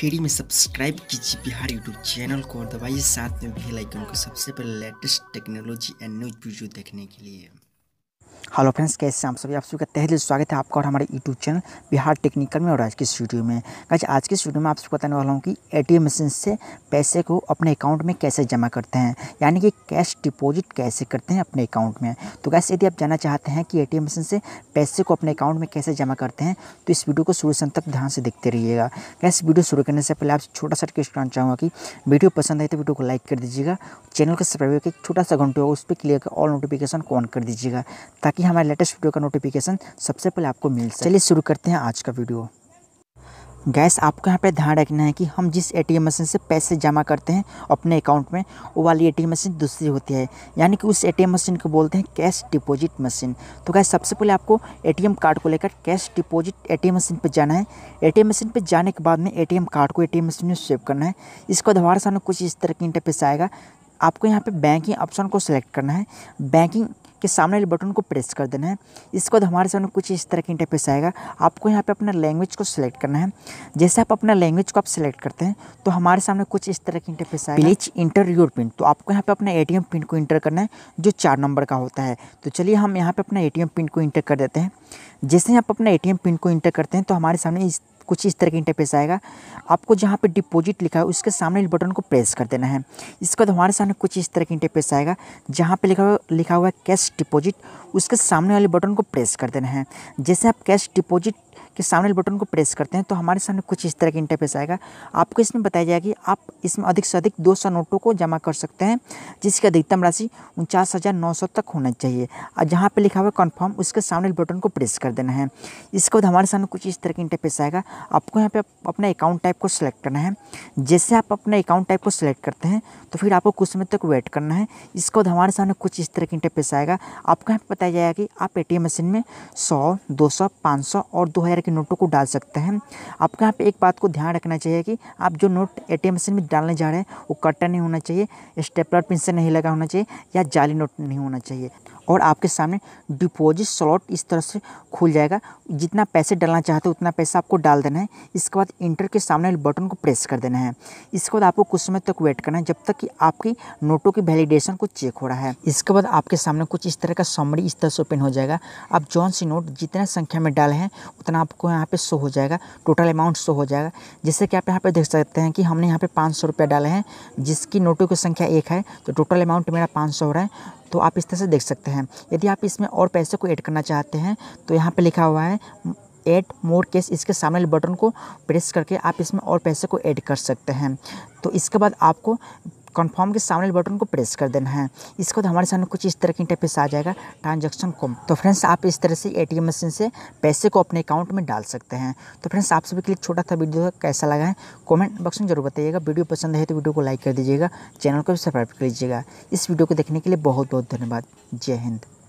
free में subscribe कीजिए Bihar YouTube channel को और दबाइए साथ में बेल आइकन को सबसे पहले latest technology and news video देखने के लिए हेलो फ्रेंड्स कैसे हम सभी आप सभी का तहले स्वागत है आपका और हमारे यूट्यूब चैनल बिहार टेक्निकल में और आज के स्टूडियो में आज आज के स्टूडियो में आप सबको बताने वाला हूँ कि एटीएम मशीन से पैसे को अपने अकाउंट में कैसे जमा करते हैं यानी कि कैश डिपॉजिट कैसे करते हैं अपने अकाउंट में तो कैसे यदि आप जानना चाहते हैं कि ए मशीन से पैसे को अपने अकाउंट में कैसे जमा करते हैं तो इस वीडियो को शुरू से तक ध्यान से देखते रहिएगा कैसे वीडियो शुरू करने से पहले आप छोटा सा रिक्वेस्ट करना चाहूँगा कि वीडियो पसंद आए तो वीडियो को लाइक कर दीजिएगा चैनल को सब्सक्राइब करके एक छोटा सा घंटे होगा उस पर क्लियर ऑल नोटिफिकेशन को ऑन कर दीजिएगा ताकि ताकि हमारे लेटेस्ट वीडियो का नोटिफिकेशन सबसे पहले आपको मिल सके चलिए शुरू करते हैं आज का वीडियो गैस आपको यहाँ पे ध्यान रखना है कि हम जिस एटीएम मशीन से पैसे जमा करते हैं अपने अकाउंट में वो वाली एटीएम मशीन दूसरी होती है यानी कि उस एटीएम मशीन को बोलते हैं कैश डिपॉजिट मशीन तो गैस सबसे पहले आपको एटीएम कार्ड को लेकर कैश डिपॉजिट एटीएम मशीन पर जाना है एटीएम मशीन पर जाने के बाद में ए कार्ड को ए मशीन में सेव करना है इसको दोबारा सामने कुछ इस तरह की इंटरपेस आएगा आपको यहाँ पे बैंकिंग ऑप्शन को सिलेक्ट करना है बैंकिंग के सामने वाले बटन को प्रेस कर देना है इसके बाद हमारे सामने कुछ इस तरह की इंटरफेस आएगा आपको यहाँ पे अपना लैंग्वेज को सिलेक्ट करना है जैसे आप अपना लैंग्वेज को आप सिलेक्ट करते हैं तो हमारे सामने कुछ इस तरह की इंटरफेस आएगा प्लीज इंटर योर पिन तो आपको यहाँ पे अपना ए पिन को इंटर करना है जो चार नंबर का होता है तो चलिए हम यहाँ पर अपना ए पिन को इंटर कर देते हैं जैसे आप अपना ए पिन को इंटर करते हैं तो हमारे सामने इस कुछ इस तरह का इंटरफेस आएगा आपको जहाँ पे डिपॉजिट लिखा है उसके सामने बटन को प्रेस कर देना है इसके बाद हमारे सामने कुछ इस तरह का इंटरफेस आएगा जहाँ पे लिखा हुआ लिखा हुआ है कैश डिपॉजिट उसके सामने वाले बटन को प्रेस कर देना है जैसे आप कैश डिपॉजिट के सामने बटन को प्रेस करते हैं तो हमारे सामने कुछ इस तरह का इंटरफेस आएगा आपको इसमें बताया जाएगा कि आप इसमें अधिक से अधिक दो सौ नोटों को जमा कर सकते हैं जिसकी अधिकतम राशि उनचास हज़ार नौ सौ तक होना चाहिए और जहाँ पर लिखा हुआ कन्फर्म उसके सामने बटन को प्रेस कर देना है इसके बाद हमारे सामने कुछ इस तरह का इंटरफेस आएगा आपको यहाँ पर अपना अकाउंट टाइप को सिलेक्ट करना है जैसे आप अपना अकाउंट टाइप को सिलेक्ट करते हैं तो फिर आपको कुछ समय तक वेट करना है इसके बाद हमारे सामने कुछ इस तरह की इंटरफेस आएगा आपको यहाँ पर बताया जाएगा कि आप ए मशीन में सौ दो सौ और दो दो हज़ार के नोटों को डाल सकते हैं आपको यहाँ पे एक बात को ध्यान रखना चाहिए कि आप जो नोट एटीएम मशीन में डालने जा रहे हैं वो कट्टा नहीं होना चाहिए स्टेपलर पिन से नहीं लगा होना चाहिए या जाली नोट नहीं होना चाहिए और आपके सामने डिपॉजिट स्लॉट इस तरह से खुल जाएगा जितना पैसे डालना चाहते हो उतना पैसा आपको डाल देना है इसके बाद इंटर के सामने बटन को प्रेस कर देना है इसके बाद आपको कुछ समय तक वेट करना है जब तक कि आपकी नोटों की वैलिडेशन को चेक हो रहा है इसके बाद आपके सामने कुछ इस तरह का समरी इस तरह से ओपन हो जाएगा आप जौन सी नोट जितना संख्या में डाले हैं उतना कितना आपको यहाँ पे शो हो जाएगा टोटल अमाउंट शो हो जाएगा जिससे कि आप यहाँ पे देख सकते हैं कि हमने यहाँ पे पाँच सौ रुपया डाले हैं जिसकी नोटों की संख्या एक है तो टोटल अमाउंट मेरा पाँच सौ हो रहा है तो आप इस तरह से देख सकते हैं यदि आप इसमें और पैसे को ऐड करना चाहते हैं तो यहाँ पर लिखा हुआ है एड मोर केस इसके सामने बटन को प्रेस करके आप इसमें और पैसे को ऐड कर सकते हैं तो इसके बाद आपको कन्फर्म के सामने बटन को प्रेस कर देना है इसके बाद तो हमारे सामने कुछ इस तरह की इंटरफेस आ जाएगा ट्रांजेक्शन कॉम तो फ्रेंड्स आप इस तरह से ए मशीन से पैसे को अपने अकाउंट में डाल सकते हैं तो फ्रेंड्स आप सभी के लिए छोटा था वीडियो कैसा लगा है कॉमेंट बॉक्स में जरूर बताइएगा वीडियो पसंद है तो वीडियो को लाइक कर दीजिएगा चैनल को भी सब्सक्राइब कर लीजिएगा इस वीडियो को देखने के लिए बहुत बहुत धन्यवाद जय हिंद